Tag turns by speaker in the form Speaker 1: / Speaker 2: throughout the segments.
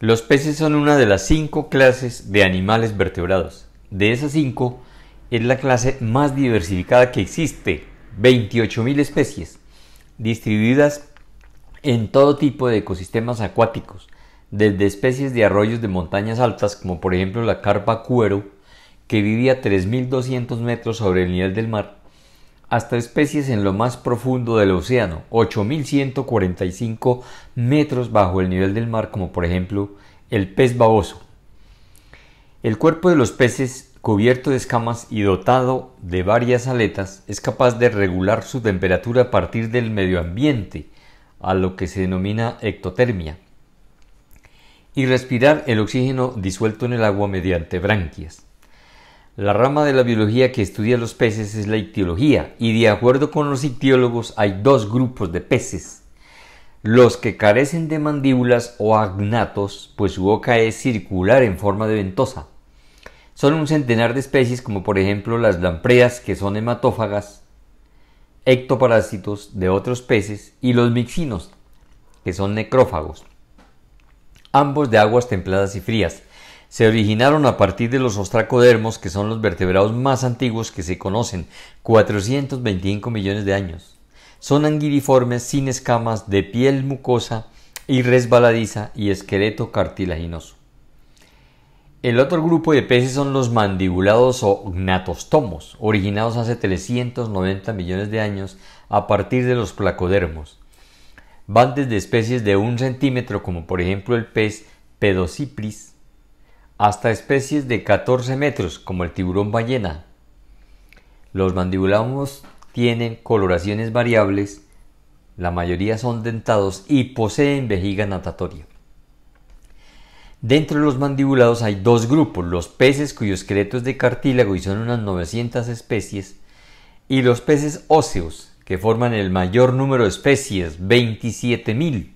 Speaker 1: Los peces son una de las cinco clases de animales vertebrados. De esas cinco, es la clase más diversificada que existe, 28.000 especies, distribuidas en todo tipo de ecosistemas acuáticos, desde especies de arroyos de montañas altas, como por ejemplo la carpa cuero, que vivía a 3.200 metros sobre el nivel del mar, hasta especies en lo más profundo del océano, 8.145 metros bajo el nivel del mar, como por ejemplo el pez baboso. El cuerpo de los peces, cubierto de escamas y dotado de varias aletas, es capaz de regular su temperatura a partir del medio ambiente, a lo que se denomina ectotermia, y respirar el oxígeno disuelto en el agua mediante branquias. La rama de la biología que estudia los peces es la ictiología y de acuerdo con los ictiólogos hay dos grupos de peces. Los que carecen de mandíbulas o agnatos, pues su boca es circular en forma de ventosa. Son un centenar de especies como por ejemplo las lampreas que son hematófagas, ectoparásitos de otros peces y los mixinos que son necrófagos, ambos de aguas templadas y frías se originaron a partir de los ostracodermos, que son los vertebrados más antiguos que se conocen, 425 millones de años. Son angiriformes, sin escamas, de piel mucosa y resbaladiza y esqueleto cartilaginoso. El otro grupo de peces son los mandibulados o gnatostomos, originados hace 390 millones de años a partir de los placodermos. Van desde especies de un centímetro, como por ejemplo el pez Pedocipris, hasta especies de 14 metros, como el tiburón ballena. Los mandibulamos tienen coloraciones variables, la mayoría son dentados y poseen vejiga natatoria. Dentro de los mandibulados hay dos grupos, los peces cuyo esqueleto es de cartílago y son unas 900 especies, y los peces óseos, que forman el mayor número de especies, 27.000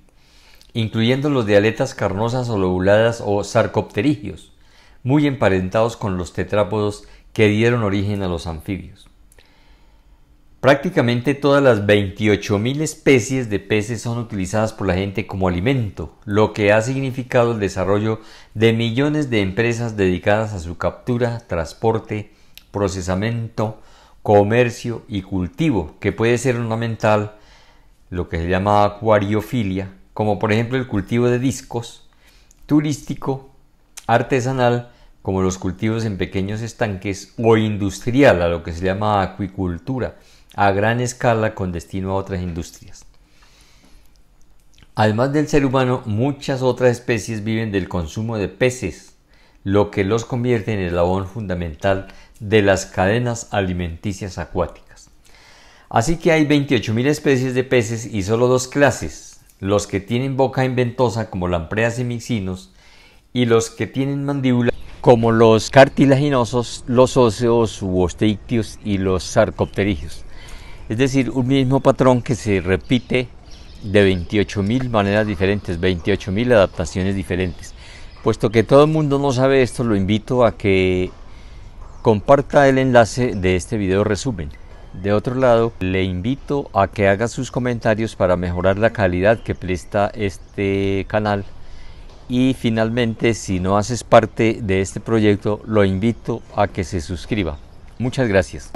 Speaker 1: incluyendo los de aletas carnosas o lobuladas o sarcopterigios, muy emparentados con los tetrápodos que dieron origen a los anfibios. Prácticamente todas las 28.000 especies de peces son utilizadas por la gente como alimento, lo que ha significado el desarrollo de millones de empresas dedicadas a su captura, transporte, procesamiento, comercio y cultivo, que puede ser ornamental, lo que se llama acuariofilia, como por ejemplo el cultivo de discos, turístico, artesanal, como los cultivos en pequeños estanques, o industrial, a lo que se llama acuicultura, a gran escala con destino a otras industrias. Además del ser humano, muchas otras especies viven del consumo de peces, lo que los convierte en el labón fundamental de las cadenas alimenticias acuáticas. Así que hay 28.000 especies de peces y solo dos clases, los que tienen boca inventosa como lampreas y mixinos y los que tienen mandíbula como los cartilaginosos, los óseos u osteictios y los sarcopterigios. Es decir, un mismo patrón que se repite de 28.000 maneras diferentes, 28.000 adaptaciones diferentes. Puesto que todo el mundo no sabe esto, lo invito a que comparta el enlace de este video resumen. De otro lado, le invito a que haga sus comentarios para mejorar la calidad que presta este canal. Y finalmente, si no haces parte de este proyecto, lo invito a que se suscriba. Muchas gracias.